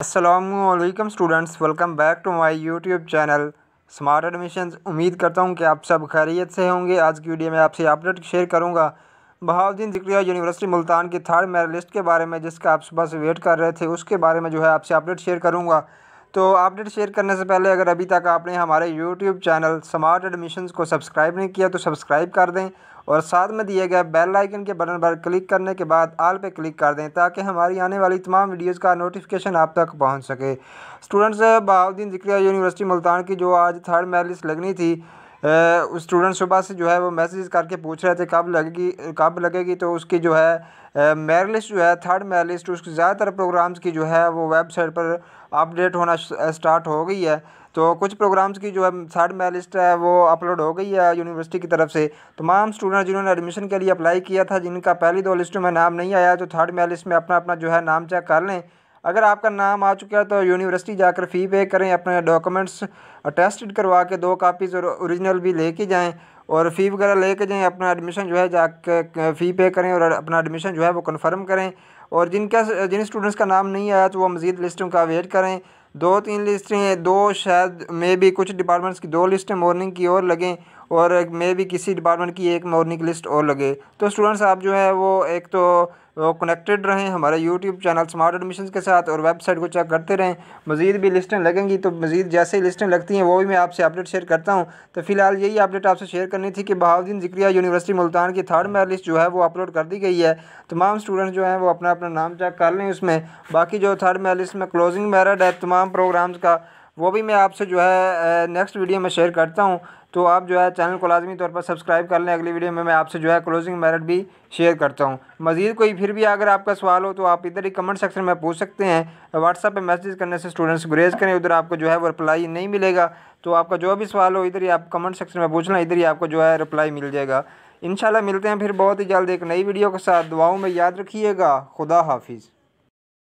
असलकम students welcome back to my YouTube channel smart admission उम्मीद करता हूँ कि आप सब खैरियत से होंगे आज की वीडियो में आपसे अपडेट शेयर करूँगा बहाउद्दीन जिक्रिया यूनिवर्सिटी मुल्तान की थर्ड मेरिट लिस्ट के बारे में जिसका आप सुबह से वेट कर रहे थे उसके बारे में जो है आपसे अपडेट शेयर करूँगा तो अपडेट शेयर करने से पहले अगर अभी तक आपने हमारे यूट्यूब चैनल स्मार्ट एडमिशन को सब्सक्राइब नहीं किया तो सब्सक्राइब कर दें और साथ में दिए गए बेल आइकन के बटन पर क्लिक करने के बाद आल पे क्लिक कर दें ताकि हमारी आने वाली तमाम वीडियोस का नोटिफिकेशन आप तक पहुंच सके स्टूडेंट्स बहाउद्दीन जिक्रिया यूनिवर्सिटी मुल्तान की जो आज थर्ड मेरिट लगनी थी स्टूडेंट सुबह से जो है वो मैसेज करके पूछ रहे थे कब लगेगी कब लगेगी तो उसकी जो है मेरिट लिस्ट जो है थर्ड मेरिट लिस्ट उसकी ज़्यादातर प्रोग्राम्स की जो है वो वेबसाइट पर अपडेट होना स्टार्ट हो गई है तो कुछ प्रोग्राम्स की जो है थर्ड मेरिट लिस्ट है वो अपलोड हो गई है यूनिवर्सिटी की तरफ से तमाम स्टूडेंट जिन्होंने एडमिशन के लिए अप्लाई किया था जिनका पहली दो लिस्टों में नाम नहीं आया तो थर्ड मेरिट लिस्ट में अपना अपना जो है नाम चेक कर लें अगर आपका नाम आ चुका है तो यूनिवर्सिटी जाकर फ़ी पे करें अपने डॉक्यूमेंट्स टेस्टेड करवा के दो कापीज़ और ओरिजिनल भी लेके जाएं और फ़ी वगैरह लेके जाएं अपना एडमिशन जो है जा फ़ी पे करें और अपना एडमिशन जो है वो कन्फर्म करें और जिनका जिन स्टूडेंट्स का नाम नहीं आया तो वो मज़ीद लिस्टों का वेट करें दो तीन लिस्टें हैं दो शायद मे भी कुछ डिपार्टमेंट्स की दो लिस्टें मॉर्निंग की और लगें और मे भी किसी डिपार्टमेंट की एक मॉर्निंग लिस्ट और लगे तो स्टूडेंट्स आप जो है वो एक तो कनेक्टेड रहें हमारे यूट्यूब चैनल स्मार्ट एडमिशन के साथ और वेबसाइट को चेक करते रहें मज़ीद भी लिस्टें लगेंगी तो मज़ीद जैसे ही लिस्टें लगती हैं वो भी मैं आपसे अपडेट शेयर करता हूँ तो फिलहाल यही अपडेट आपसे शेयर करनी थी कि बहाद्दीन जिक्रिया यूनिवर्सिटी मुल्तान की थर्ड मेयर लिस्ट जो है वो अपलोड कर दी गई है तमाम स्टूडेंट्स जो हैं वो अपना अपना नाम चेक कर लें उसमें बाकी जो थर्ड मेयर लिस्ट में क्लोजिंग मेरड है तमाम तमाम प्रोग्राम्स का वो भी मैं आपसे जो है नेक्स्ट वीडियो में शेयर करता हूँ तो आप जो है चैनल को लाजमी तौर पर सब्सक्राइब कर लें अगली वीडियो में मैं आपसे जो है क्लोजिंग मेरिट भी शेयर करता हूँ मज़ीद कोई फिर भी अगर आपका सवाल हो तो आप इधर ही कमेंट सेक्शन में पूछ सकते हैं व्हाट्सएप पर मैसेज करने से स्टूडेंट्स गुरेज करें उधर आपको जो है वो रिप्लाई नहीं मिलेगा तो आपका जो भी सवाल हो इधर ही आप कमेंट सेक्शन में पूछना इधर ही आपको जो है रिप्लाई मिल जाएगा इन मिलते हैं फिर बहुत ही जल्द एक नई वीडियो के साथ दुआओं में याद रखिएगा खुदा हाफिज़